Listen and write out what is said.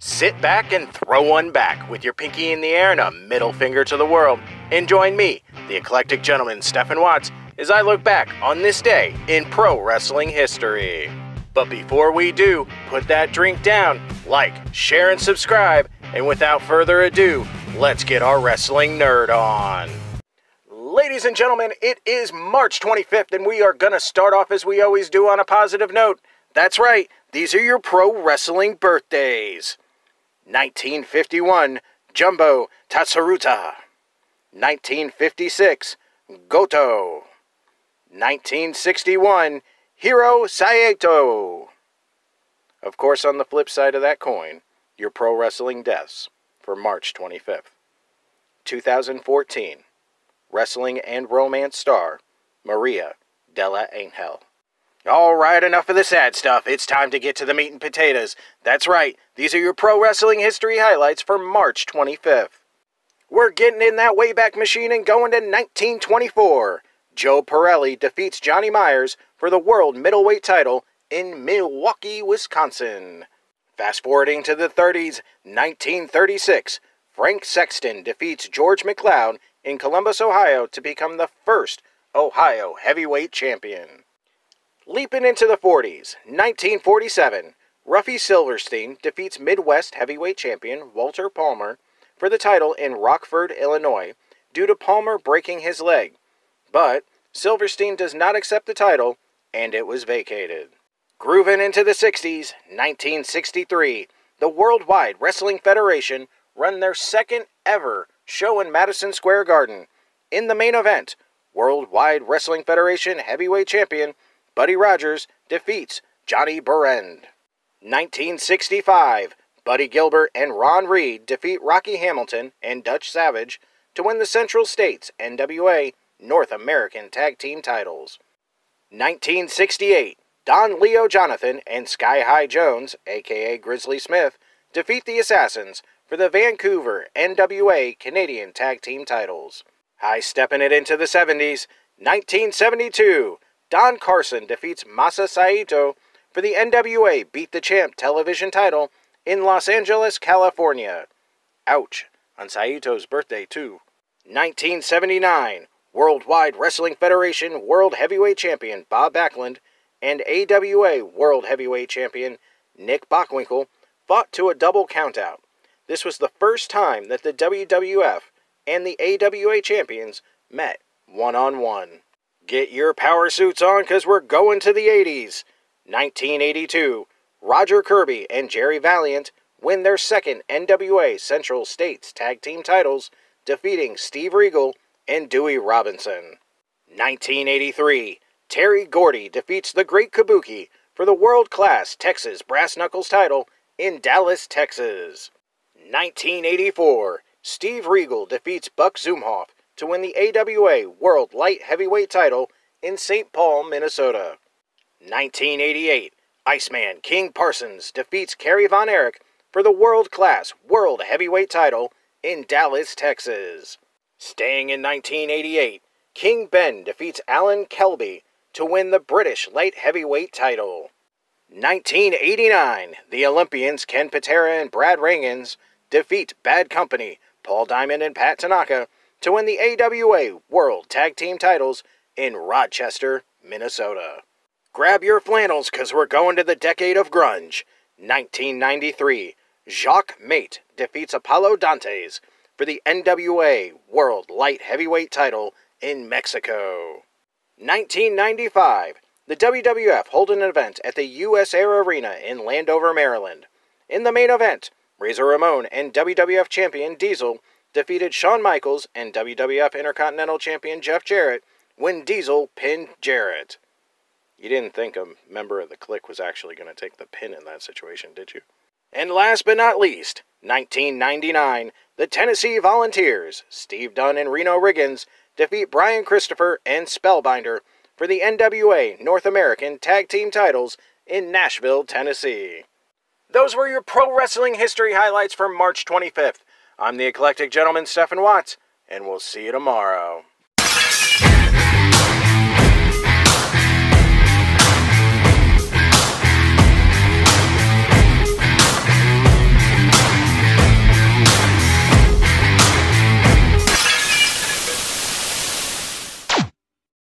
Sit back and throw one back with your pinky in the air and a middle finger to the world. And join me, the eclectic gentleman Stephen Watts, as I look back on this day in pro wrestling history. But before we do, put that drink down, like, share, and subscribe. And without further ado, let's get our wrestling nerd on. Ladies and gentlemen, it is March 25th, and we are going to start off as we always do on a positive note. That's right, these are your pro wrestling birthdays. 1951, Jumbo Tatsuruta. 1956, Goto. 1961, Hiro Saito. Of course, on the flip side of that coin, your pro wrestling deaths for March 25th. 2014, wrestling and romance star Maria Della Angel. All right, enough of the sad stuff. It's time to get to the meat and potatoes. That's right, these are your pro wrestling history highlights for March 25th. We're getting in that Wayback Machine and going to 1924. Joe Pirelli defeats Johnny Myers for the World Middleweight title in Milwaukee, Wisconsin. Fast forwarding to the 30s, 1936, Frank Sexton defeats George McLeod in Columbus, Ohio to become the first Ohio heavyweight champion. Leaping into the 40s, 1947. Ruffy Silverstein defeats Midwest heavyweight champion Walter Palmer for the title in Rockford, Illinois, due to Palmer breaking his leg. But Silverstein does not accept the title, and it was vacated. Grooving into the 60s, 1963. The Worldwide Wrestling Federation run their second ever show in Madison Square Garden. In the main event, Worldwide Wrestling Federation heavyweight champion Buddy Rogers defeats Johnny Berend. 1965, Buddy Gilbert and Ron Reed defeat Rocky Hamilton and Dutch Savage to win the Central States NWA North American Tag Team titles. 1968, Don Leo Jonathan and Sky High Jones, aka Grizzly Smith, defeat the Assassins for the Vancouver NWA Canadian Tag Team titles. High stepping it into the 70s, 1972. Don Carson defeats Masa Saito for the NWA Beat the Champ television title in Los Angeles, California. Ouch, on Saito's birthday, too. 1979, Worldwide Wrestling Federation World Heavyweight Champion Bob Backlund and AWA World Heavyweight Champion Nick Bockwinkel fought to a double countout. This was the first time that the WWF and the AWA champions met one on one. Get your power suits on because we're going to the 80s. 1982, Roger Kirby and Jerry Valiant win their second NWA Central States Tag Team titles, defeating Steve Regal and Dewey Robinson. 1983, Terry Gordy defeats the Great Kabuki for the world class Texas Brass Knuckles title in Dallas, Texas. 1984, Steve Regal defeats Buck Zumhoff to win the AWA World Light Heavyweight title in St. Paul, Minnesota. 1988 Iceman King Parsons defeats Kerry Von Erich for the world class World Heavyweight title in Dallas, Texas. Staying in 1988, King Ben defeats Alan Kelby to win the British Light Heavyweight title. 1989, the Olympians Ken Patera and Brad Rangens defeat Bad Company, Paul Diamond and Pat Tanaka to win the AWA World Tag Team titles in Rochester, Minnesota. Grab your flannels because we're going to the decade of grunge. 1993, Jacques Mate defeats Apollo Dantes for the NWA World Light Heavyweight title in Mexico. 1995, the WWF hold an event at the US Air Arena in Landover, Maryland. In the main event, Razor Ramon and WWF champion Diesel defeated Shawn Michaels and WWF Intercontinental Champion Jeff Jarrett when Diesel pinned Jarrett. You didn't think a member of the clique was actually going to take the pin in that situation, did you? And last but not least, 1999, the Tennessee Volunteers, Steve Dunn and Reno Riggins, defeat Brian Christopher and Spellbinder for the NWA North American Tag Team titles in Nashville, Tennessee. Those were your pro wrestling history highlights for March 25th. I'm the eclectic gentleman, Stefan Watts, and we'll see you tomorrow.